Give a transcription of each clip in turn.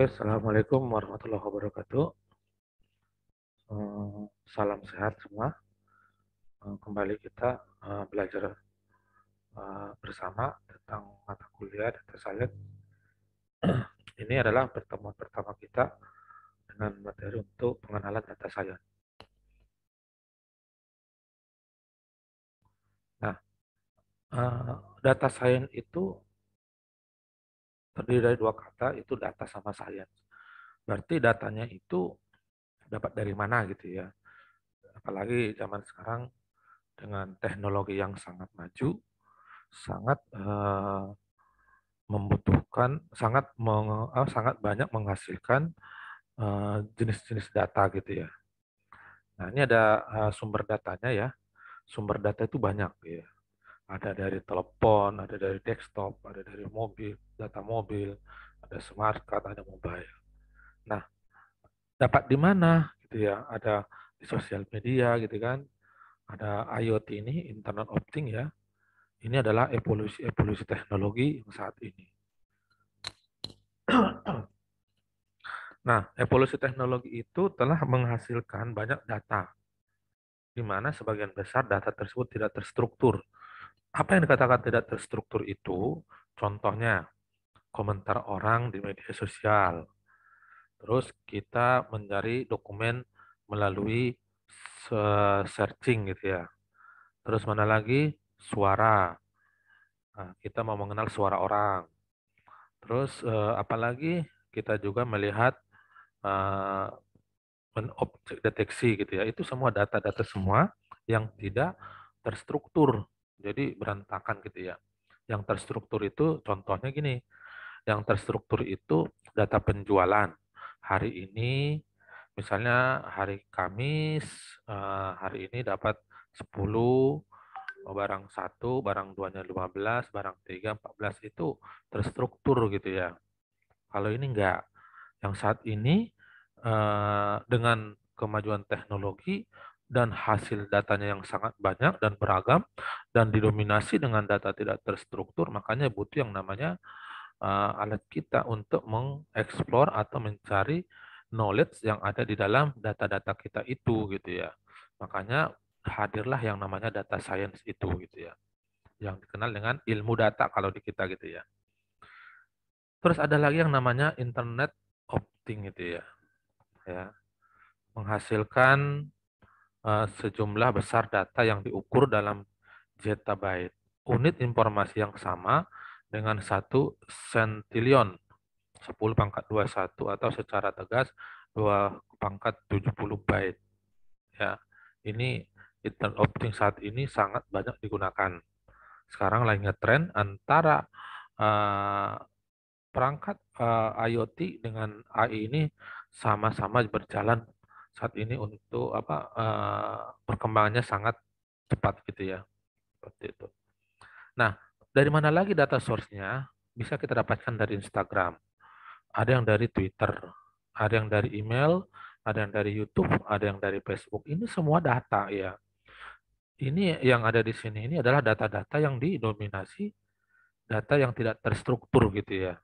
Assalamualaikum warahmatullahi wabarakatuh. Eh, salam sehat semua. Eh, kembali kita eh, belajar bersama tentang mata kuliah data science. Ini adalah pertemuan pertama kita dengan materi untuk pengenalan data science. Nah, data science itu terdiri dari dua kata itu data sama science. Berarti datanya itu dapat dari mana gitu ya. Apalagi zaman sekarang dengan teknologi yang sangat maju, sangat eh, membutuhkan, sangat meng, eh, sangat banyak menghasilkan eh, jenis-jenis eh, data gitu ya. Nah ini ada eh, sumber datanya ya. Sumber data itu banyak ya ada dari telepon, ada dari desktop, ada dari mobil, data mobil, ada smart card, ada mobile. Nah, dapat di mana gitu ya? Ada di sosial media gitu kan. Ada IoT ini, Internet of Things ya. Ini adalah evolusi-evolusi teknologi yang saat ini. Nah, evolusi teknologi itu telah menghasilkan banyak data, di mana sebagian besar data tersebut tidak terstruktur apa yang dikatakan tidak terstruktur itu, contohnya komentar orang di media sosial. Terus kita mencari dokumen melalui searching gitu ya. Terus mana lagi suara. Nah, kita mau mengenal suara orang. Terus eh, apalagi kita juga melihat eh, menobjek deteksi gitu ya. Itu semua data-data semua yang tidak terstruktur jadi berantakan gitu ya. Yang terstruktur itu contohnya gini. Yang terstruktur itu data penjualan. Hari ini misalnya hari Kamis eh, hari ini dapat 10 barang satu, barang 2-nya 15, barang 3 14 itu terstruktur gitu ya. Kalau ini enggak. Yang saat ini eh, dengan kemajuan teknologi dan hasil datanya yang sangat banyak dan beragam dan didominasi dengan data tidak terstruktur makanya butuh yang namanya uh, alat kita untuk mengeksplor atau mencari knowledge yang ada di dalam data-data kita itu gitu ya makanya hadirlah yang namanya data science itu gitu ya yang dikenal dengan ilmu data kalau di kita gitu ya terus ada lagi yang namanya internet opting gitu ya ya menghasilkan Eh, sejumlah besar data yang diukur dalam zettabyte. Unit informasi yang sama dengan satu sentilion 10 pangkat 21 atau secara tegas 2 pangkat 70 byte. Ya, ini internet of things saat ini sangat banyak digunakan. Sekarang lainnya tren antara uh, perangkat uh, IoT dengan AI ini sama-sama berjalan saat ini untuk apa uh, perkembangannya sangat cepat gitu ya seperti itu. Nah dari mana lagi data source-nya bisa kita dapatkan dari Instagram, ada yang dari Twitter, ada yang dari email, ada yang dari YouTube, ada yang dari Facebook. Ini semua data ya. Ini yang ada di sini ini adalah data-data yang didominasi data yang tidak terstruktur gitu ya.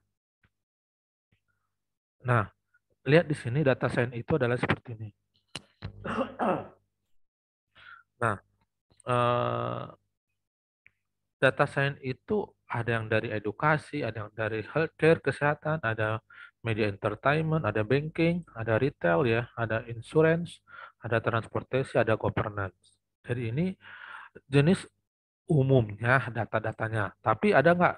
Nah, lihat di sini data sains itu adalah seperti ini. Nah, eh, data science itu ada yang dari edukasi, ada yang dari healthcare, kesehatan, ada media entertainment, ada banking, ada retail ya, ada insurance, ada transportasi, ada governance. Jadi ini jenis umumnya data-datanya. Tapi ada nggak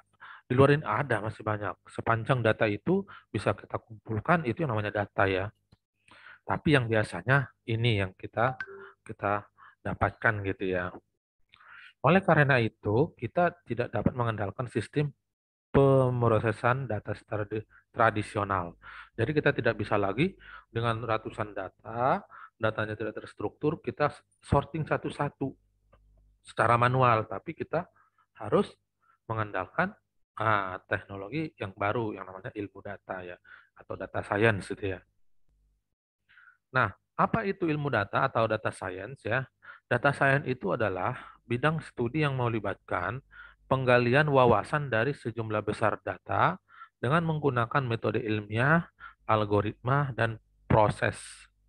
di luar ini ada masih banyak. Sepanjang data itu bisa kita kumpulkan itu yang namanya data ya. Tapi yang biasanya ini yang kita kita dapatkan gitu ya. Oleh karena itu, kita tidak dapat mengandalkan sistem pemrosesan data secara tradisional. Jadi kita tidak bisa lagi dengan ratusan data, datanya tidak terstruktur, kita sorting satu-satu secara manual, tapi kita harus mengandalkan ah, teknologi yang baru yang namanya ilmu data ya atau data science gitu ya. Nah, apa itu ilmu data atau data science ya? Data science itu adalah bidang studi yang melibatkan penggalian wawasan dari sejumlah besar data dengan menggunakan metode ilmiah, algoritma, dan proses.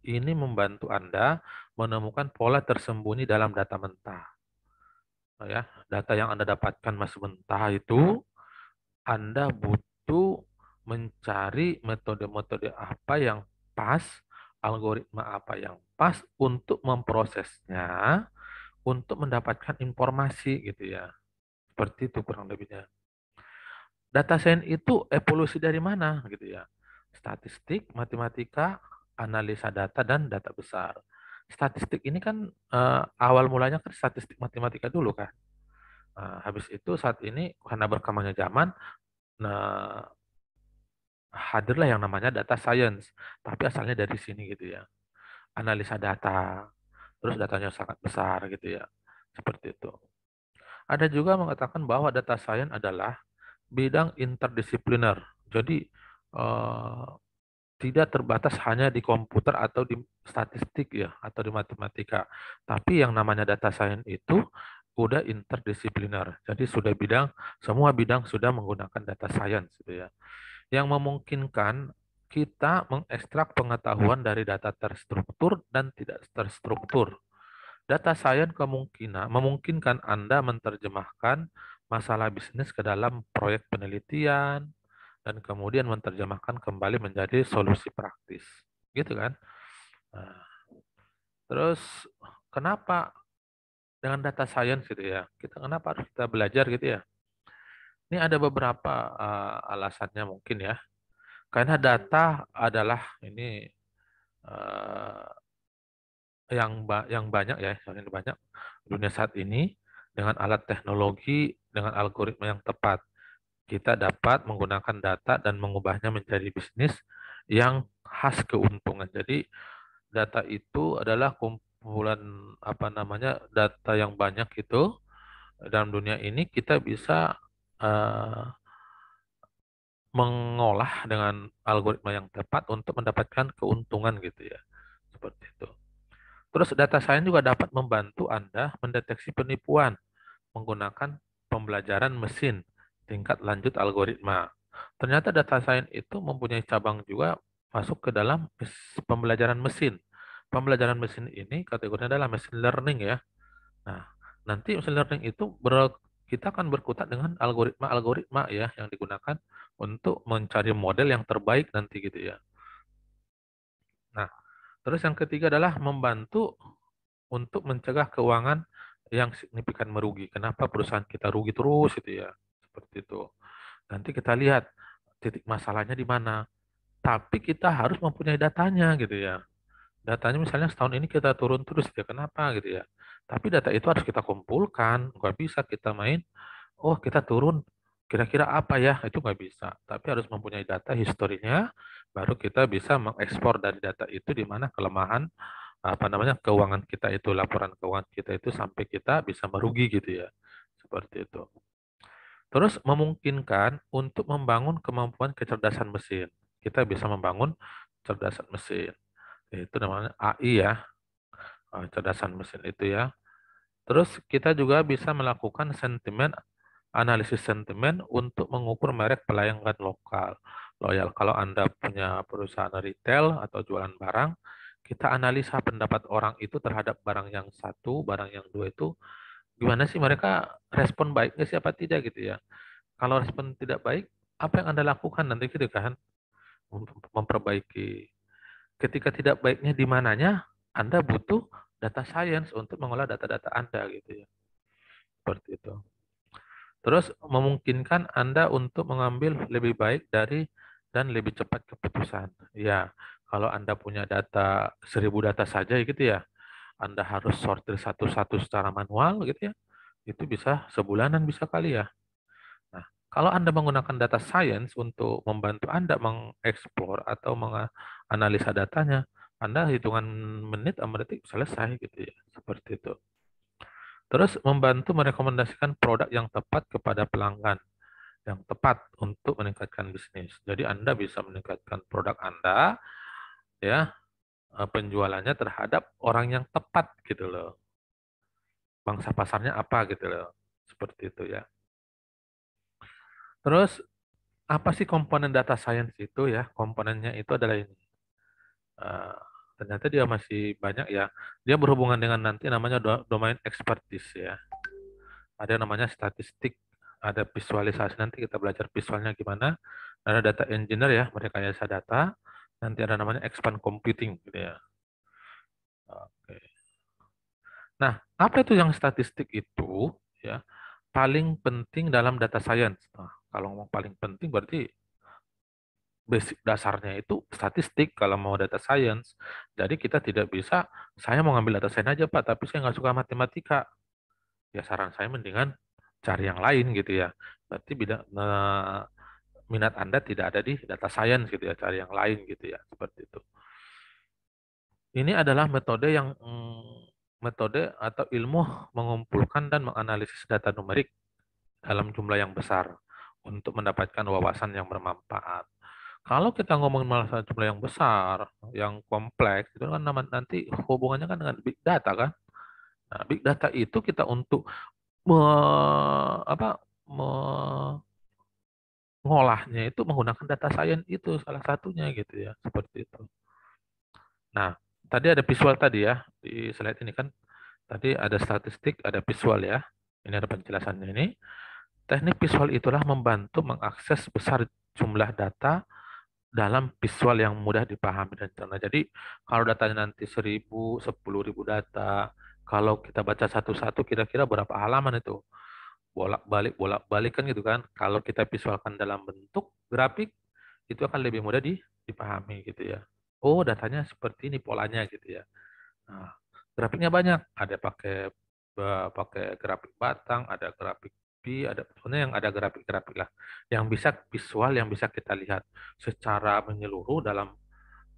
Ini membantu Anda menemukan pola tersembunyi dalam data mentah. Nah ya, data yang Anda dapatkan masih mentah itu Anda butuh mencari metode-metode apa yang pas algoritma apa yang pas untuk memprosesnya, untuk mendapatkan informasi gitu ya. Seperti itu kurang lebihnya. Data science itu evolusi dari mana gitu ya. Statistik, matematika, analisa data, dan data besar. Statistik ini kan eh, awal mulanya kan statistik matematika dulu kan. Nah, habis itu saat ini karena berkembangnya zaman, nah hadirlah yang namanya data science, tapi asalnya dari sini gitu ya. Analisa data, terus datanya sangat besar gitu ya. Seperti itu. Ada juga mengatakan bahwa data science adalah bidang interdisipliner. Jadi eh, tidak terbatas hanya di komputer atau di statistik ya atau di matematika. Tapi yang namanya data science itu udah interdisipliner. Jadi sudah bidang semua bidang sudah menggunakan data science gitu ya yang memungkinkan kita mengekstrak hmm. pengetahuan dari data terstruktur dan tidak terstruktur. Data sains kemungkinan memungkinkan Anda menerjemahkan masalah bisnis ke dalam proyek penelitian dan kemudian menerjemahkan kembali menjadi solusi praktis. Gitu kan? Nah, terus kenapa dengan data sains gitu ya? Kita kenapa harus kita belajar gitu ya? Ini ada beberapa uh, alasannya mungkin ya. Karena data adalah ini uh, yang ba yang banyak ya, yang banyak dunia saat ini dengan alat teknologi dengan algoritma yang tepat kita dapat menggunakan data dan mengubahnya menjadi bisnis yang khas keuntungan. Jadi data itu adalah kumpulan apa namanya data yang banyak itu dalam dunia ini kita bisa Eh, mengolah dengan algoritma yang tepat untuk mendapatkan keuntungan gitu ya. Seperti itu. Terus data science juga dapat membantu Anda mendeteksi penipuan menggunakan pembelajaran mesin tingkat lanjut algoritma. Ternyata data science itu mempunyai cabang juga masuk ke dalam pembelajaran mesin. Pembelajaran mesin ini kategorinya adalah machine learning ya. Nah, nanti machine learning itu kita akan berkutat dengan algoritma-algoritma ya yang digunakan untuk mencari model yang terbaik nanti gitu ya. Nah, terus yang ketiga adalah membantu untuk mencegah keuangan yang signifikan merugi. Kenapa perusahaan kita rugi terus gitu ya? Seperti itu. Nanti kita lihat titik masalahnya di mana. Tapi kita harus mempunyai datanya gitu ya. Datanya misalnya setahun ini kita turun terus ya. Kenapa gitu ya? Tapi data itu harus kita kumpulkan, nggak bisa kita main, oh kita turun, kira-kira apa ya, itu nggak bisa. Tapi harus mempunyai data historinya, baru kita bisa mengekspor dari data itu di mana kelemahan apa namanya keuangan kita itu laporan keuangan kita itu sampai kita bisa merugi gitu ya seperti itu terus memungkinkan untuk membangun kemampuan kecerdasan mesin kita bisa membangun kecerdasan mesin itu namanya AI ya ah, kecerdasan mesin itu ya Terus kita juga bisa melakukan sentimen analisis sentimen untuk mengukur merek pelanggan lokal loyal. Kalau Anda punya perusahaan retail atau jualan barang, kita analisa pendapat orang itu terhadap barang yang satu, barang yang dua itu gimana sih mereka respon baik baiknya siapa tidak gitu ya. Kalau respon tidak baik, apa yang Anda lakukan nanti gitu kan? Memperbaiki. Ketika tidak baiknya di mananya, Anda butuh data science untuk mengolah data-data Anda gitu ya. Seperti itu. Terus memungkinkan Anda untuk mengambil lebih baik dari dan lebih cepat keputusan. Ya, kalau Anda punya data seribu data saja gitu ya. Anda harus sortir satu-satu secara manual gitu ya. Itu bisa sebulanan bisa kali ya. Nah, kalau Anda menggunakan data science untuk membantu Anda mengeksplor atau menganalisa datanya, anda hitungan menit berarti selesai gitu ya, seperti itu. Terus membantu merekomendasikan produk yang tepat kepada pelanggan yang tepat untuk meningkatkan bisnis. Jadi Anda bisa meningkatkan produk Anda ya, eh, penjualannya terhadap orang yang tepat gitu loh. Bangsa pasarnya apa gitu loh. Seperti itu ya. Terus apa sih komponen data science itu ya? Komponennya itu adalah ini. Eh, ternyata dia masih banyak ya. Dia berhubungan dengan nanti namanya domain expertise ya. Ada namanya statistik, ada visualisasi nanti kita belajar visualnya gimana. Ada data engineer ya, mereka yang saya data. Nanti ada namanya expand computing gitu ya. Oke. Nah, apa itu yang statistik itu ya? Paling penting dalam data science. Nah, kalau ngomong paling penting berarti basic dasarnya itu statistik kalau mau data science. Jadi kita tidak bisa, saya mau ngambil data science aja Pak, tapi saya nggak suka matematika. Ya saran saya mendingan cari yang lain gitu ya. Berarti bidang minat Anda tidak ada di data science gitu ya, cari yang lain gitu ya, seperti itu. Ini adalah metode yang hmm, metode atau ilmu mengumpulkan dan menganalisis data numerik dalam jumlah yang besar untuk mendapatkan wawasan yang bermanfaat. Kalau kita ngomongin masalah jumlah yang besar, yang kompleks, itu kan nanti hubungannya kan dengan big data kan. Nah, big data itu kita untuk me, apa, me, mengolahnya itu menggunakan data science itu salah satunya gitu ya seperti itu. Nah tadi ada visual tadi ya di slide ini kan tadi ada statistik ada visual ya ini ada penjelasannya ini teknik visual itulah membantu mengakses besar jumlah data dalam visual yang mudah dipahami dan cerna. Jadi kalau datanya nanti 1000, 10.000 data, kalau kita baca satu-satu kira-kira berapa halaman itu? Bolak-balik, bolak-balik kan gitu kan. Kalau kita visualkan dalam bentuk grafik, itu akan lebih mudah dipahami gitu ya. Oh, datanya seperti ini polanya gitu ya. Nah, grafiknya banyak, ada pakai eh, pakai grafik batang, ada grafik tapi ada pokoknya yang ada grafik-grafik lah yang bisa visual yang bisa kita lihat secara menyeluruh dalam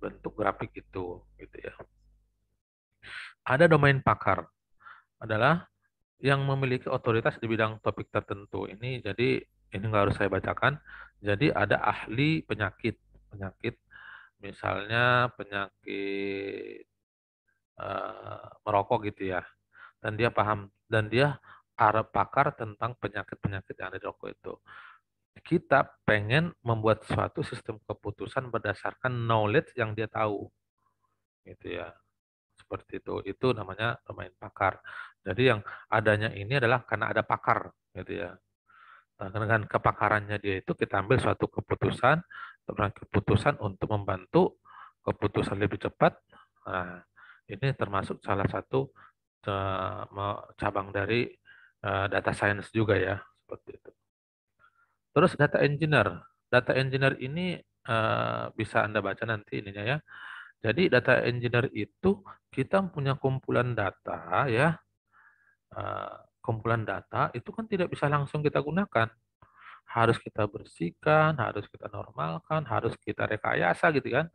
bentuk grafik itu gitu ya ada domain pakar adalah yang memiliki otoritas di bidang topik tertentu ini jadi ini nggak harus saya bacakan jadi ada ahli penyakit penyakit misalnya penyakit uh, merokok gitu ya dan dia paham dan dia Arab pakar tentang penyakit-penyakit yang ada di rokok itu. Kita pengen membuat suatu sistem keputusan berdasarkan knowledge yang dia tahu. Gitu ya. Seperti itu. Itu namanya pemain pakar. Jadi yang adanya ini adalah karena ada pakar, gitu ya. Nah, dengan kepakarannya dia itu kita ambil suatu keputusan, keputusan untuk membantu keputusan lebih cepat. Nah, ini termasuk salah satu eh, cabang dari Eh, data science juga ya seperti itu. Terus data engineer, data engineer ini eh, bisa anda baca nanti ininya ya. Jadi data engineer itu kita punya kumpulan data ya, eh, kumpulan data itu kan tidak bisa langsung kita gunakan, harus kita bersihkan, harus kita normalkan, harus kita rekayasa gitu kan,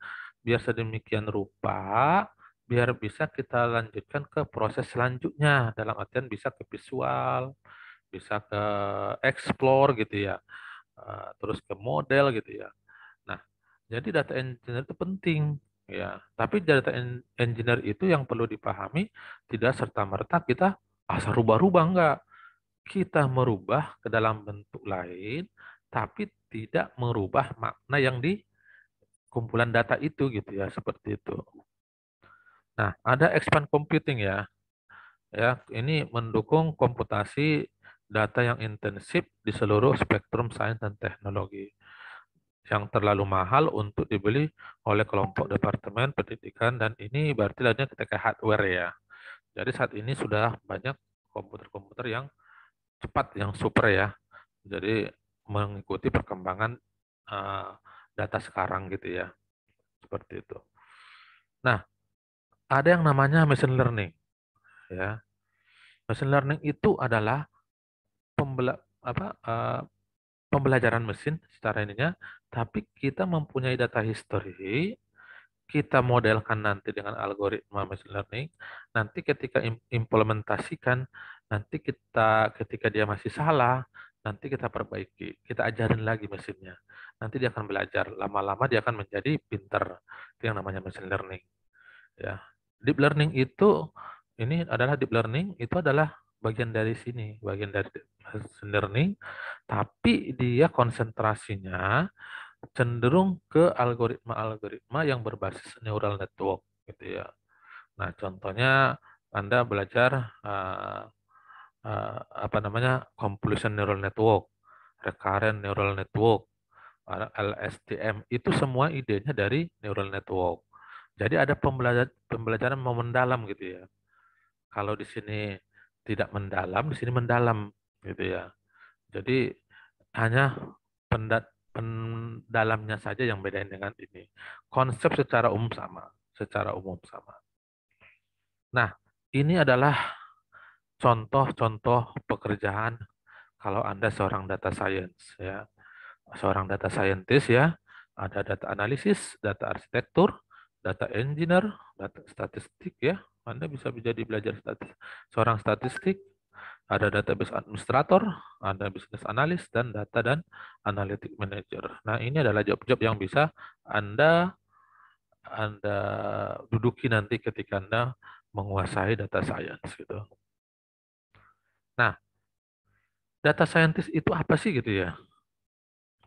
Biasa demikian rupa biar bisa kita lanjutkan ke proses selanjutnya dalam artian bisa ke visual, bisa ke explore gitu ya, eh, terus ke model gitu ya. Nah, jadi data engineer itu penting ya. Tapi data engineer itu yang perlu dipahami tidak serta merta kita asal ah, rubah-rubah enggak. Kita merubah ke dalam bentuk lain, tapi tidak merubah makna yang di kumpulan data itu gitu ya seperti itu. Nah, ada expand computing ya. Ya, ini mendukung komputasi data yang intensif di seluruh spektrum sains dan teknologi yang terlalu mahal untuk dibeli oleh kelompok departemen pendidikan dan ini berarti lainnya ketika hardware ya. Jadi saat ini sudah banyak komputer-komputer yang cepat, yang super ya. Jadi mengikuti perkembangan uh, data sekarang gitu ya. Seperti itu. Nah, ada yang namanya machine learning. Ya. Machine learning itu adalah pembela apa uh, pembelajaran mesin secara ininya, tapi kita mempunyai data history, kita modelkan nanti dengan algoritma machine learning, nanti ketika implementasikan, nanti kita ketika dia masih salah, nanti kita perbaiki, kita ajarin lagi mesinnya. Nanti dia akan belajar, lama-lama dia akan menjadi pinter. Itu yang namanya machine learning. Ya, deep learning itu ini adalah deep learning itu adalah bagian dari sini, bagian dari machine learning, tapi dia konsentrasinya cenderung ke algoritma-algoritma yang berbasis neural network gitu ya. Nah, contohnya Anda belajar uh, uh, apa namanya? convolution neural network, recurrent neural network, LSTM itu semua idenya dari neural network. Jadi ada pembelajaran, pembelajaran mau mendalam gitu ya. Kalau di sini tidak mendalam, di sini mendalam gitu ya. Jadi hanya pendat, pendalamnya saja yang bedain dengan ini. Konsep secara umum sama, secara umum sama. Nah, ini adalah contoh-contoh pekerjaan kalau Anda seorang data science ya. Seorang data scientist ya, ada data analisis, data arsitektur, data engineer, data statistik ya. Anda bisa menjadi belajar statis, seorang statistik, ada database administrator, ada business analyst dan data dan analytic manager. Nah, ini adalah job-job yang bisa Anda anda duduki nanti ketika Anda menguasai data science gitu. Nah, data scientist itu apa sih gitu ya?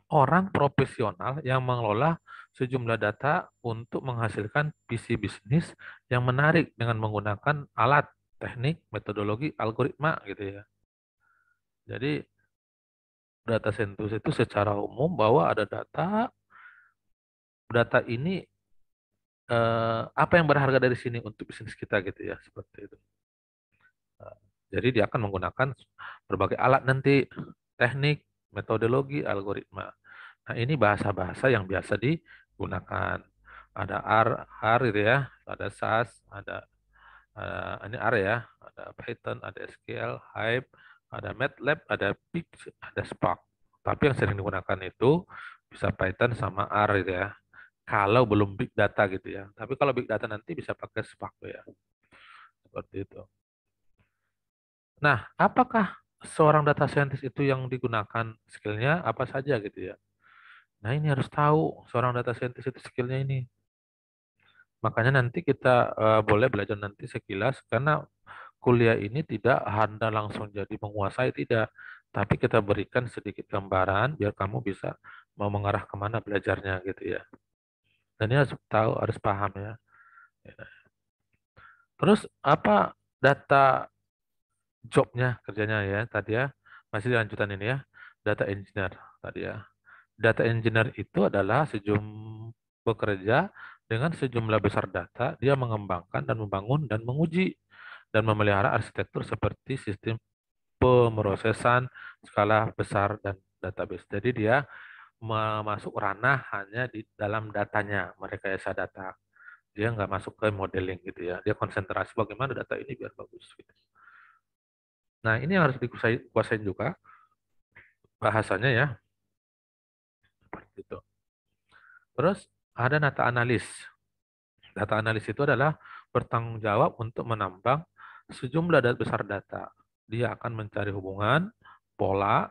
Orang profesional yang mengelola sejumlah data untuk menghasilkan visi bisnis yang menarik dengan menggunakan alat, teknik, metodologi, algoritma gitu ya. Jadi data sentus itu secara umum bahwa ada data data ini eh, apa yang berharga dari sini untuk bisnis kita gitu ya seperti itu. Eh, jadi dia akan menggunakan berbagai alat nanti teknik, metodologi, algoritma. Nah, ini bahasa-bahasa yang biasa digunakan. Ada R, R gitu ya, ada SAS, ada uh, ini R ya, ada Python, ada SQL, Hive, ada MATLAB, ada Pix, ada Spark. Tapi yang sering digunakan itu bisa Python sama R gitu ya. Kalau belum big data gitu ya. Tapi kalau big data nanti bisa pakai Spark ya. Seperti itu. Nah, apakah seorang data scientist itu yang digunakan skillnya apa saja gitu ya? Nah ini harus tahu seorang data scientist itu skillnya ini. Makanya nanti kita uh, boleh belajar nanti sekilas karena kuliah ini tidak anda langsung jadi menguasai tidak, tapi kita berikan sedikit gambaran biar kamu bisa mau mengarah kemana belajarnya gitu ya. Dan ini harus tahu harus paham ya. Terus apa data jobnya kerjanya ya tadi ya masih lanjutan ini ya data engineer tadi ya data engineer itu adalah sejumlah bekerja dengan sejumlah besar data, dia mengembangkan dan membangun dan menguji dan memelihara arsitektur seperti sistem pemrosesan skala besar dan database. Jadi dia masuk ranah hanya di dalam datanya, mereka merekayasa data. Dia nggak masuk ke modeling gitu ya. Dia konsentrasi bagaimana data ini biar bagus. Gitu. Nah ini yang harus dikuasai juga bahasanya ya gitu. Terus ada data analis. Data analis itu adalah bertanggung jawab untuk menambang sejumlah data besar data. Dia akan mencari hubungan, pola,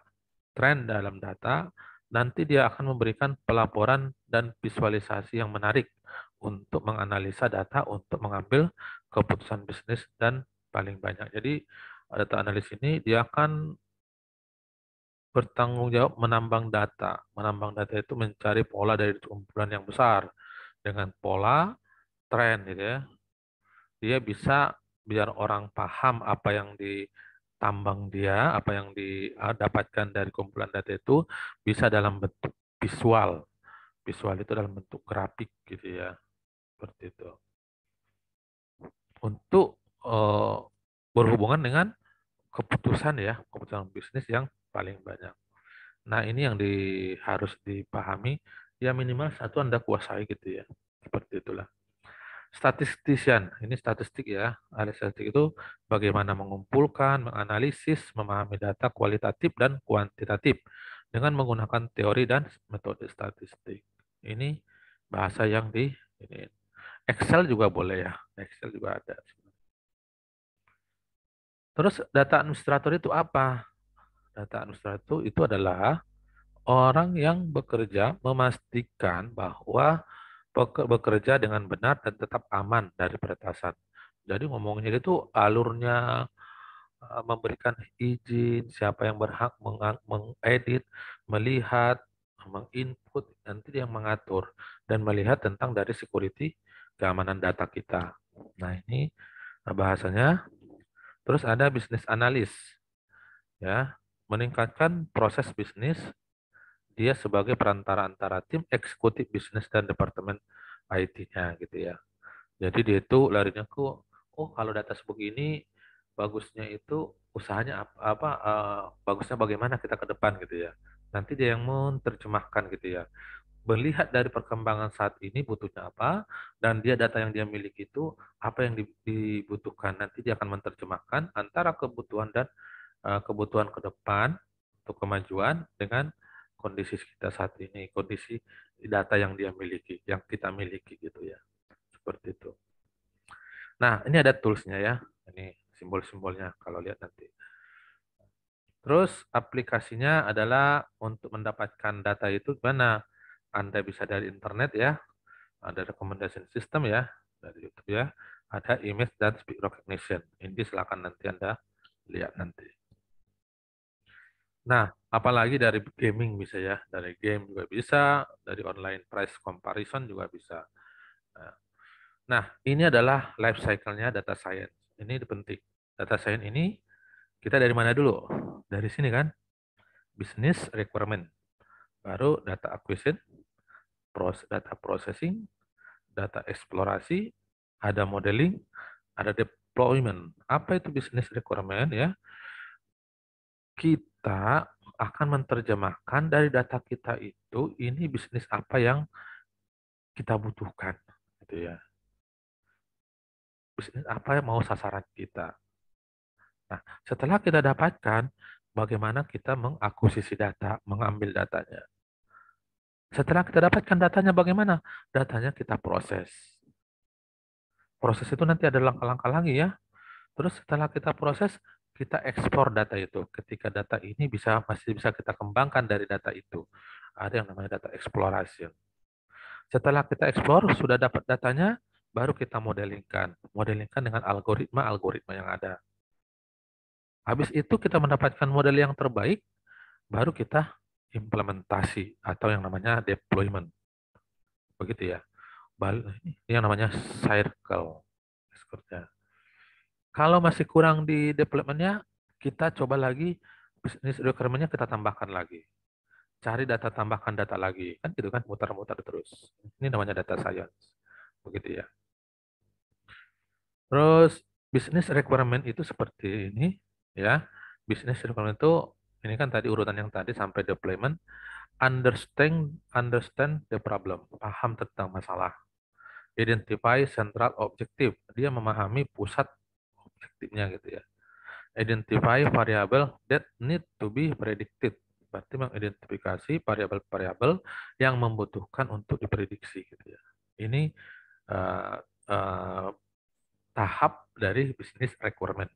tren dalam data, nanti dia akan memberikan pelaporan dan visualisasi yang menarik untuk menganalisa data untuk mengambil keputusan bisnis dan paling banyak. Jadi data analis ini dia akan bertanggung jawab menambang data. Menambang data itu mencari pola dari kumpulan yang besar dengan pola tren gitu ya. Dia bisa biar orang paham apa yang ditambang dia, apa yang didapatkan dari kumpulan data itu bisa dalam bentuk visual. Visual itu dalam bentuk grafik gitu ya. Seperti itu. Untuk uh, berhubungan dengan keputusan ya, keputusan bisnis yang paling banyak. Nah ini yang di, harus dipahami, ya minimal satu Anda kuasai gitu ya. Seperti itulah. Statistician, ini statistik ya. Ahli statistik itu bagaimana mengumpulkan, menganalisis, memahami data kualitatif dan kuantitatif dengan menggunakan teori dan metode statistik. Ini bahasa yang di ini. Excel juga boleh ya. Excel juga ada. Terus data administrator itu apa? data administrator itu, adalah orang yang bekerja memastikan bahwa bekerja dengan benar dan tetap aman dari peretasan. Jadi ngomongnya itu alurnya eh, memberikan izin siapa yang berhak mengedit, melihat, menginput, nanti yang mengatur dan melihat tentang dari security keamanan data kita. Nah, ini eh, bahasanya. Terus ada bisnis analis. Ya, meningkatkan proses bisnis dia sebagai perantara antara tim eksekutif bisnis dan departemen IT-nya gitu ya. Jadi dia itu larinya ke oh kalau data sebegini bagusnya itu usahanya apa, apa uh, eh, bagusnya bagaimana kita ke depan gitu ya. Nanti dia yang menerjemahkan gitu ya. Melihat dari perkembangan saat ini butuhnya apa dan dia data yang dia miliki itu apa yang dibutuhkan. Nanti dia akan menerjemahkan antara kebutuhan dan Eh, kebutuhan ke depan untuk kemajuan dengan kondisi kita saat ini, kondisi data yang dia miliki, yang kita miliki gitu ya. Seperti itu. Nah, ini ada toolsnya ya. Ini simbol-simbolnya kalau lihat nanti. Terus aplikasinya adalah untuk mendapatkan data itu gimana? Anda bisa dari internet ya, ada recommendation system ya, dari YouTube ya, ada image dan speech recognition. Ini silakan nanti Anda lihat nanti. Nah, apalagi dari gaming bisa ya, dari game juga bisa, dari online price comparison juga bisa. Nah, nah, ini adalah life cycle-nya data science. Ini penting. Data science ini kita dari mana dulu? Dari sini kan? Business requirement. Baru data acquisition, data processing, data eksplorasi, ada modeling, ada deployment. Apa itu business requirement ya? kita akan menerjemahkan dari data kita itu ini bisnis apa yang kita butuhkan gitu ya bisnis apa yang mau sasaran kita nah setelah kita dapatkan bagaimana kita mengakuisisi data mengambil datanya setelah kita dapatkan datanya bagaimana datanya kita proses proses itu nanti ada langkah-langkah lagi ya terus setelah kita proses kita ekspor data itu. Ketika data ini bisa masih bisa kita kembangkan dari data itu. Ada yang namanya data eksplorasi. Setelah kita ekspor sudah dapat datanya, baru kita modelingkan. Modelingkan dengan algoritma-algoritma yang ada. Habis itu kita mendapatkan model yang terbaik, baru kita implementasi atau yang namanya deployment. Begitu ya. Ini yang namanya circle. Seperti kalau masih kurang di developmentnya, kita coba lagi bisnis requirementnya kita tambahkan lagi. Cari data tambahkan data lagi. Kan gitu kan, mutar-mutar terus. Ini namanya data science. Begitu ya. Terus bisnis requirement itu seperti ini ya. Bisnis requirement itu ini kan tadi urutan yang tadi sampai deployment understand understand the problem, paham tentang masalah. Identify central objective, dia memahami pusat prediktifnya gitu ya. Identify variable that need to be predicted. Berarti mengidentifikasi variabel-variabel yang membutuhkan untuk diprediksi gitu ya. Ini uh, uh, tahap dari bisnis requirement.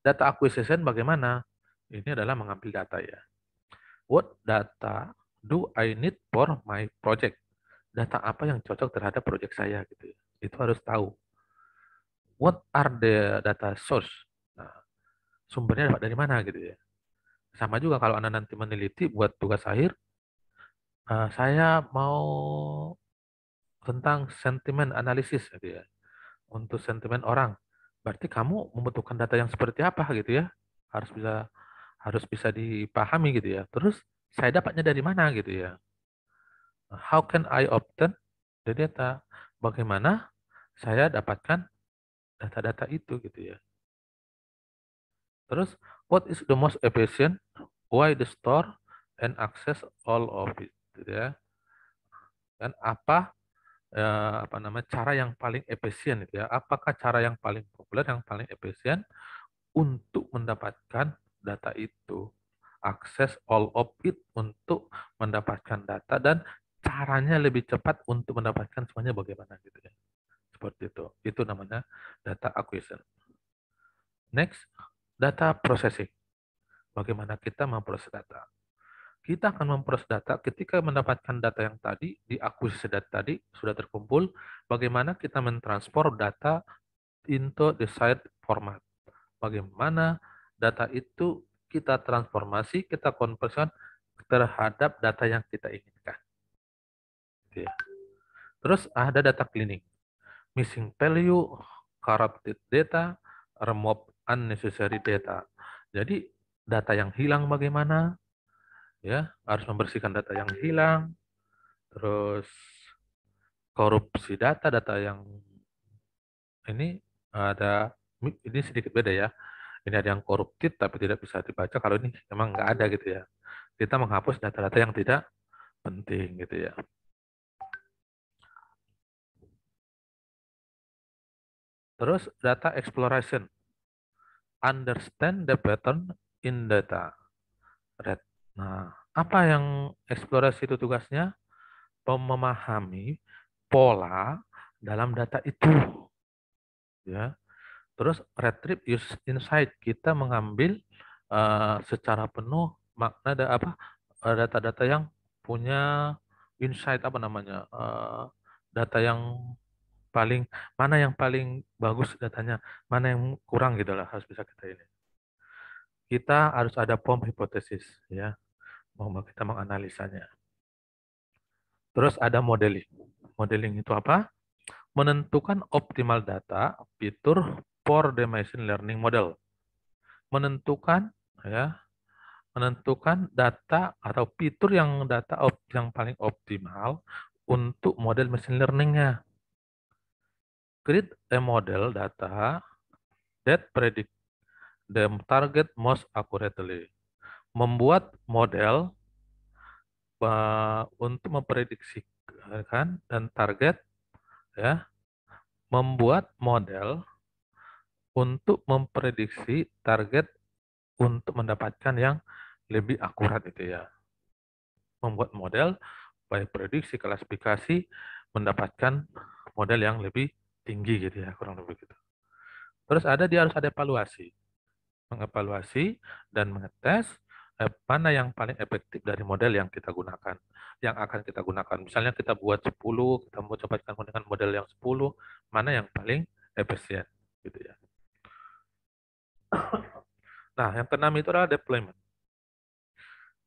Data acquisition bagaimana? Ini adalah mengambil data ya. What data do I need for my project? Data apa yang cocok terhadap project saya gitu ya. Itu harus tahu what are the data source? Nah, sumbernya dapat dari mana gitu ya. Sama juga kalau Anda nanti meneliti buat tugas akhir, uh, saya mau tentang sentimen analisis gitu ya. Untuk sentimen orang. Berarti kamu membutuhkan data yang seperti apa gitu ya. Harus bisa harus bisa dipahami gitu ya. Terus saya dapatnya dari mana gitu ya. How can I obtain the data? Bagaimana saya dapatkan data-data itu gitu ya. Terus what is the most efficient? Why the store and access all of it? Gitu ya. Dan apa ya, apa nama cara yang paling efisien gitu ya? Apakah cara yang paling populer yang paling efisien untuk mendapatkan data itu? Akses all of it untuk mendapatkan data dan caranya lebih cepat untuk mendapatkan semuanya bagaimana gitu ya. Seperti itu. Itu namanya data acquisition. Next, data processing. Bagaimana kita memproses data. Kita akan memproses data ketika mendapatkan data yang tadi, diakuisisi data tadi, sudah terkumpul, bagaimana kita mentransfer data into desired format. Bagaimana data itu kita transformasi, kita konversikan terhadap data yang kita inginkan. Gitu ya. Terus ada data cleaning missing value, corrupted data, remove unnecessary data. Jadi data yang hilang bagaimana? Ya, harus membersihkan data yang hilang. Terus korupsi data, data yang ini ada ini sedikit beda ya. Ini ada yang koruptif tapi tidak bisa dibaca. Kalau ini memang nggak ada gitu ya. Kita menghapus data-data yang tidak penting gitu ya. Terus data exploration. Understand the pattern in data. Red. Nah, apa yang eksplorasi itu tugasnya? Memahami pola dalam data itu. Ya. Terus retrieve use insight kita mengambil uh, secara penuh makna ada apa eh, data-data yang punya insight apa namanya uh, data yang paling mana yang paling bagus datanya, mana yang kurang gitu lah harus bisa kita ini. Kita harus ada pom hipotesis ya, mau kita menganalisanya. Terus ada modeling. Modeling itu apa? Menentukan optimal data fitur for the machine learning model. Menentukan ya, menentukan data atau fitur yang data yang paling optimal untuk model machine learningnya. Create a model data that predict the target most accurately. Membuat model uh, untuk kan dan target ya. Membuat model untuk memprediksi target untuk mendapatkan yang lebih akurat itu ya. Membuat model baik prediksi klasifikasi mendapatkan model yang lebih tinggi gitu ya kurang lebih gitu. Terus ada dia harus ada evaluasi, mengevaluasi dan mengetes eh, mana yang paling efektif dari model yang kita gunakan, yang akan kita gunakan. Misalnya kita buat 10, kita mau coba dengan model yang 10, mana yang paling efisien gitu ya. Nah, yang keenam itu adalah deployment.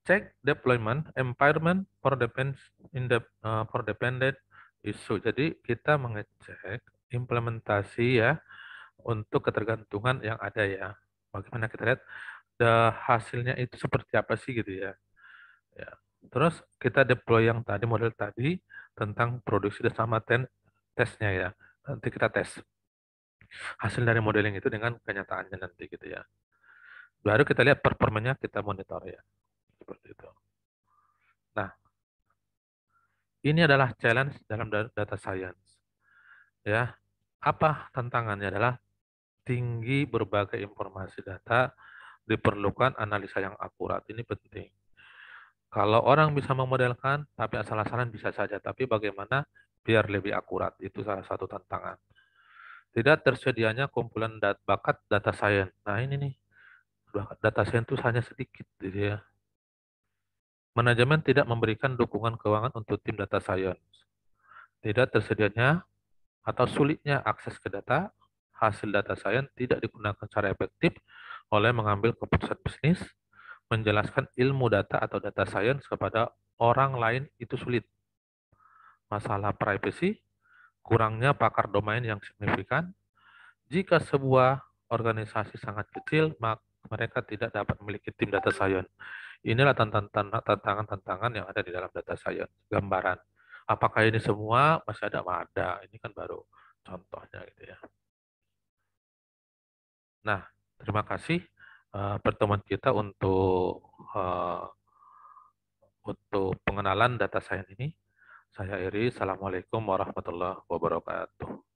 Check deployment environment for depends in the uh, for dependent issue. Jadi kita mengecek implementasi ya untuk ketergantungan yang ada ya. Bagaimana kita lihat the hasilnya itu seperti apa sih gitu ya. ya. Terus kita deploy yang tadi model tadi tentang produksi dan sama ten, tesnya ya. Nanti kita tes hasil dari modeling itu dengan kenyataannya nanti gitu ya. Baru kita lihat performanya kita monitor ya. Seperti itu. Nah, ini adalah challenge dalam data science. Ya, apa tantangannya adalah tinggi berbagai informasi data diperlukan analisa yang akurat. Ini penting. Kalau orang bisa memodelkan, tapi asal-asalan bisa saja. Tapi bagaimana biar lebih akurat? Itu salah satu tantangan. Tidak tersedianya kumpulan dat bakat data science. Nah ini nih, data science itu hanya sedikit. Gitu ya. Manajemen tidak memberikan dukungan keuangan untuk tim data science. Tidak tersedianya atau sulitnya akses ke data, hasil data sains tidak digunakan secara efektif oleh mengambil keputusan bisnis, menjelaskan ilmu data atau data sains kepada orang lain itu sulit. Masalah privacy, kurangnya pakar domain yang signifikan. Jika sebuah organisasi sangat kecil, maka mereka tidak dapat memiliki tim data science. Inilah tantangan-tantangan yang ada di dalam data science, gambaran. Apakah ini semua masih ada? Ada. Ini kan baru contohnya gitu ya. Nah, terima kasih uh, pertemuan kita untuk uh, untuk pengenalan data science ini. Saya Iri, Assalamualaikum warahmatullahi wabarakatuh.